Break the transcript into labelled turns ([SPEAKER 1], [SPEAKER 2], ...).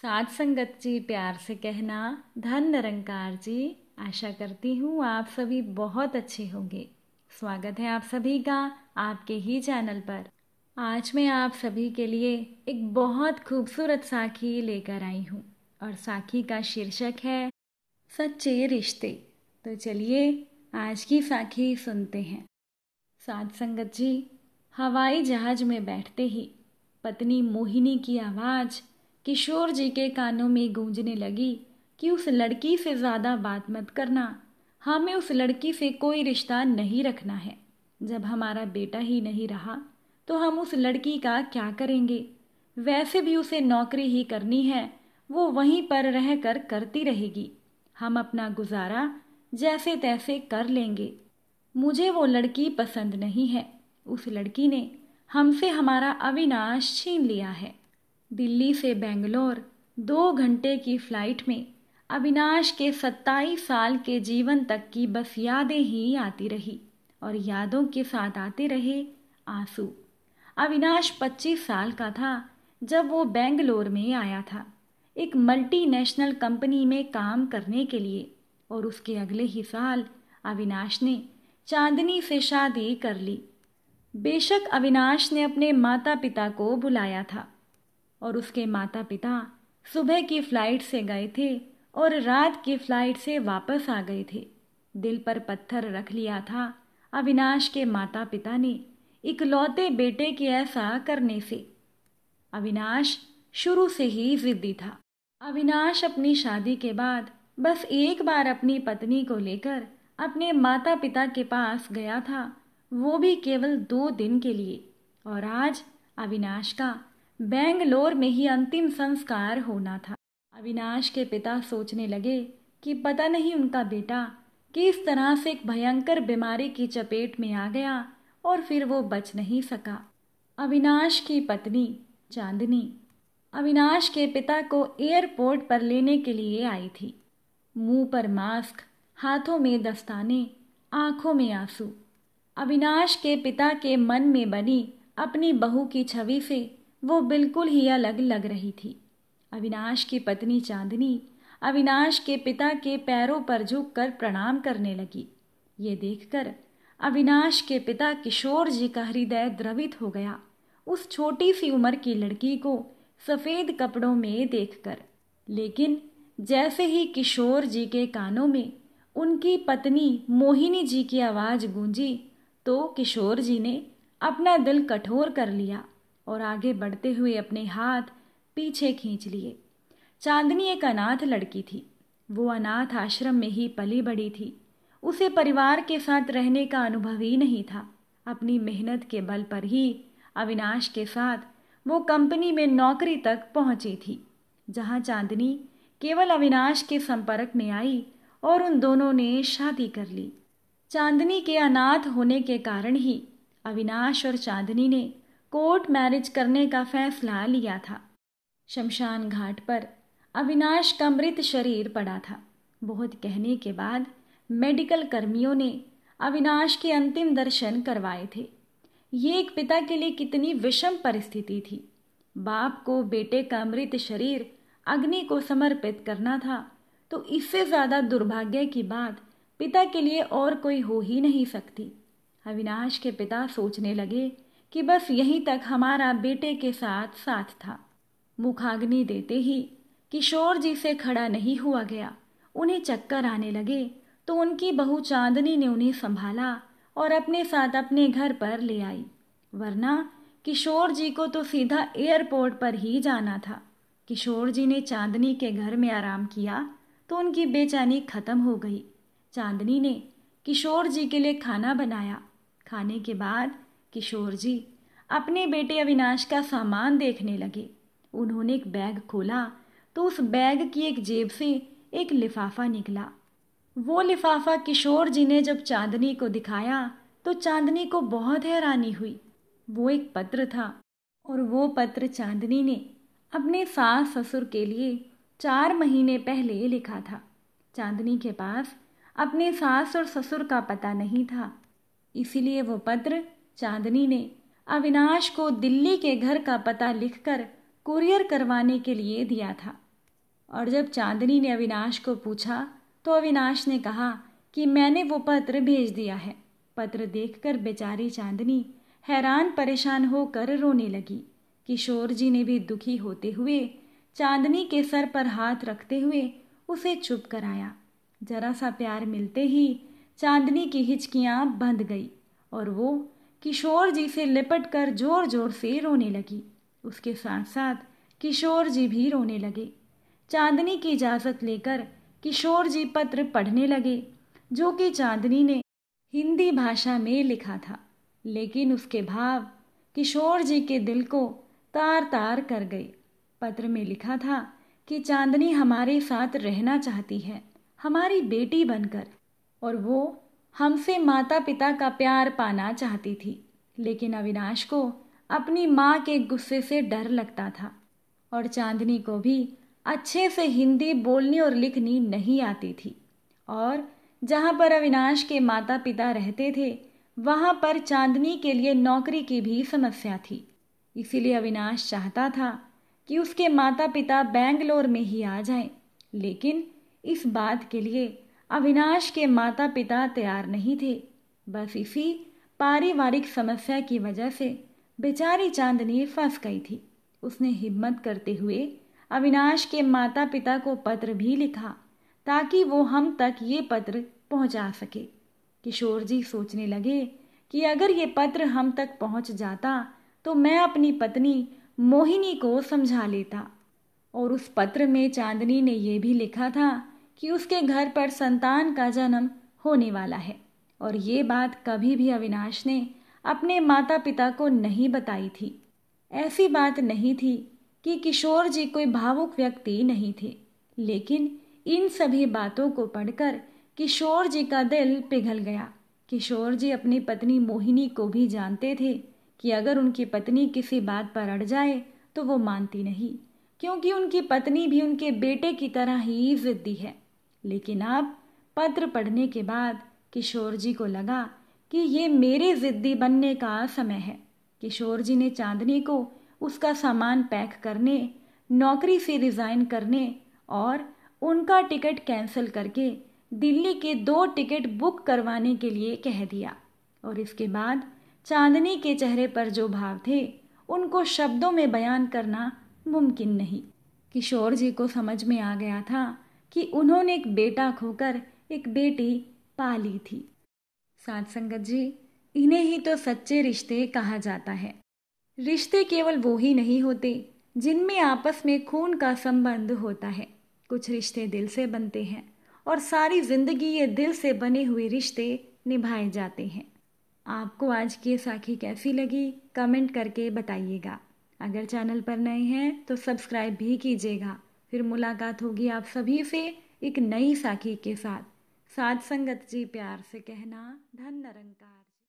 [SPEAKER 1] साध संगत जी प्यार से कहना धन निरंकार जी आशा करती हूँ आप सभी बहुत अच्छे होंगे स्वागत है आप सभी का आपके ही चैनल पर आज मैं आप सभी के लिए एक बहुत खूबसूरत साखी लेकर आई हूँ और साखी का शीर्षक है सच्चे रिश्ते तो चलिए आज की साखी सुनते हैं साध संगत जी हवाई जहाज में बैठते ही पत्नी मोहिनी की आवाज़ किशोर जी के कानों में गूंजने लगी कि उस लड़की से ज़्यादा बात मत करना हमें उस लड़की से कोई रिश्ता नहीं रखना है जब हमारा बेटा ही नहीं रहा तो हम उस लड़की का क्या करेंगे वैसे भी उसे नौकरी ही करनी है वो वहीं पर रह कर करती रहेगी हम अपना गुजारा जैसे तैसे कर लेंगे मुझे वो लड़की पसंद नहीं है उस लड़की ने हमसे हमारा अविनाश छीन लिया है दिल्ली से बेंगलोर दो घंटे की फ्लाइट में अविनाश के सत्ताईस साल के जीवन तक की बस यादें ही आती रही और यादों के साथ आते रहे आंसू अविनाश पच्चीस साल का था जब वो बेंगलोर में आया था एक मल्टीनेशनल कंपनी में काम करने के लिए और उसके अगले ही साल अविनाश ने चांदनी से शादी कर ली बेशक अविनाश ने अपने माता पिता को बुलाया था और उसके माता पिता सुबह की फ्लाइट से गए थे और रात की फ्लाइट से वापस आ गए थे दिल पर पत्थर रख लिया था अविनाश के माता पिता ने इकलौते बेटे के ऐसा करने से अविनाश शुरू से ही जिद्दी था अविनाश अपनी शादी के बाद बस एक बार अपनी पत्नी को लेकर अपने माता पिता के पास गया था वो भी केवल दो दिन के लिए और आज अविनाश का बेंगलोर में ही अंतिम संस्कार होना था अविनाश के पिता सोचने लगे कि पता नहीं उनका बेटा किस तरह से एक भयंकर बीमारी की चपेट में आ गया और फिर वो बच नहीं सका अविनाश की पत्नी चांदनी अविनाश के पिता को एयरपोर्ट पर लेने के लिए आई थी मुंह पर मास्क हाथों में दस्ताने आंखों में आंसू अविनाश के पिता के मन में बनी अपनी बहू की छवि से वो बिल्कुल ही अलग लग रही थी अविनाश की पत्नी चांदनी अविनाश के पिता के पैरों पर झुककर प्रणाम करने लगी ये देखकर अविनाश के पिता किशोर जी का हृदय द्रवित हो गया उस छोटी सी उम्र की लड़की को सफ़ेद कपड़ों में देखकर लेकिन जैसे ही किशोर जी के कानों में उनकी पत्नी मोहिनी जी की आवाज़ गूंजी तो किशोर जी ने अपना दिल कठोर कर लिया और आगे बढ़ते हुए अपने हाथ पीछे खींच लिए चांदनी एक अनाथ लड़की थी वो अनाथ आश्रम में ही पली बड़ी थी उसे परिवार के साथ रहने का अनुभव ही नहीं था अपनी मेहनत के बल पर ही अविनाश के साथ वो कंपनी में नौकरी तक पहुंची थी जहां चांदनी केवल अविनाश के संपर्क में आई और उन दोनों ने शादी कर ली चांदनी के अनाथ होने के कारण ही अविनाश और चांदनी ने कोर्ट मैरिज करने का फैसला लिया था शमशान घाट पर अविनाश का मृत शरीर पड़ा था बहुत कहने के बाद मेडिकल कर्मियों ने अविनाश के अंतिम दर्शन करवाए थे ये एक पिता के लिए कितनी विषम परिस्थिति थी बाप को बेटे का मृत शरीर अग्नि को समर्पित करना था तो इससे ज़्यादा दुर्भाग्य की बात पिता के लिए और कोई हो ही नहीं सकती अविनाश के पिता सोचने लगे कि बस यहीं तक हमारा बेटे के साथ साथ था मुखाग्नि देते ही किशोर जी से खड़ा नहीं हुआ गया उन्हें चक्कर आने लगे तो उनकी बहू चांदनी ने उन्हें संभाला और अपने साथ अपने घर पर ले आई वरना किशोर जी को तो सीधा एयरपोर्ट पर ही जाना था किशोर जी ने चांदनी के घर में आराम किया तो उनकी बेचैनी खत्म हो गई चांदनी ने किशोर जी के लिए खाना बनाया खाने के बाद किशोर जी अपने बेटे अविनाश का सामान देखने लगे उन्होंने एक बैग खोला तो उस बैग की एक जेब से एक लिफाफा निकला वो लिफाफा किशोर जी ने जब चांदनी को दिखाया तो चांदनी को बहुत हैरानी हुई वो एक पत्र था और वो पत्र चांदनी ने अपने सास ससुर के लिए चार महीने पहले लिखा था चांदनी के पास अपने सास और ससुर का पता नहीं था इसीलिए वो पत्र चांदनी ने अविनाश को दिल्ली के घर का पता लिखकर कुरियर करवाने के लिए दिया था और जब चांदनी ने अविनाश को पूछा तो अविनाश ने कहा कि मैंने वो पत्र भेज दिया है पत्र देखकर बेचारी चांदनी हैरान परेशान होकर रोने लगी किशोर जी ने भी दुखी होते हुए चांदनी के सर पर हाथ रखते हुए उसे चुप कराया जरा सा प्यार मिलते ही चांदनी की हिचकियाँ बंध गई और वो किशोर जी से लिपट कर जोर जोर से रोने लगी उसके साथ साथ किशोर जी भी रोने लगे चांदनी की इजाज़त लेकर किशोर जी पत्र पढ़ने लगे जो कि चांदनी ने हिंदी भाषा में लिखा था लेकिन उसके भाव किशोर जी के दिल को तार तार कर गए पत्र में लिखा था कि चांदनी हमारे साथ रहना चाहती है हमारी बेटी बनकर और वो हमसे माता पिता का प्यार पाना चाहती थी लेकिन अविनाश को अपनी माँ के गुस्से से डर लगता था और चांदनी को भी अच्छे से हिंदी बोलनी और लिखनी नहीं आती थी और जहाँ पर अविनाश के माता पिता रहते थे वहाँ पर चांदनी के लिए नौकरी की भी समस्या थी इसीलिए अविनाश चाहता था कि उसके माता पिता बेंगलोर में ही आ जाएं, लेकिन इस बात के लिए अविनाश के माता पिता तैयार नहीं थे बस इसी पारिवारिक समस्या की वजह से बेचारी चांदनी फंस गई थी उसने हिम्मत करते हुए अविनाश के माता पिता को पत्र भी लिखा ताकि वो हम तक ये पत्र पहुंचा सके किशोर जी सोचने लगे कि अगर ये पत्र हम तक पहुंच जाता तो मैं अपनी पत्नी मोहिनी को समझा लेता और उस पत्र में चांदनी ने यह भी लिखा था कि उसके घर पर संतान का जन्म होने वाला है और ये बात कभी भी अविनाश ने अपने माता पिता को नहीं बताई थी ऐसी बात नहीं थी कि किशोर जी कोई भावुक व्यक्ति नहीं थे लेकिन इन सभी बातों को पढ़कर किशोर जी का दिल पिघल गया किशोर जी अपनी पत्नी मोहिनी को भी जानते थे कि अगर उनकी पत्नी किसी बात पर अड़ जाए तो वो मानती नहीं क्योंकि उनकी पत्नी भी उनके बेटे की तरह ही जिद्दी है लेकिन अब पत्र पढ़ने के बाद किशोर जी को लगा कि ये मेरे ज़िद्दी बनने का समय है किशोर जी ने चांदनी को उसका सामान पैक करने नौकरी से रिज़ाइन करने और उनका टिकट कैंसिल करके दिल्ली के दो टिकट बुक करवाने के लिए कह दिया और इसके बाद चांदनी के चेहरे पर जो भाव थे उनको शब्दों में बयान करना मुमकिन नहीं किशोर जी को समझ में आ गया था कि उन्होंने एक बेटा खोकर एक बेटी पा ली थी साथ संगत जी इन्हें ही तो सच्चे रिश्ते कहा जाता है रिश्ते केवल वो ही नहीं होते जिनमें आपस में खून का संबंध होता है कुछ रिश्ते दिल से बनते हैं और सारी जिंदगी ये दिल से बने हुए रिश्ते निभाए जाते हैं आपको आज की साखी कैसी लगी कमेंट करके बताइएगा अगर चैनल पर नए हैं तो सब्सक्राइब भी कीजिएगा फिर मुलाकात होगी आप सभी से एक नई साखी के साथ साथ संगत जी प्यार से कहना धन निरंकार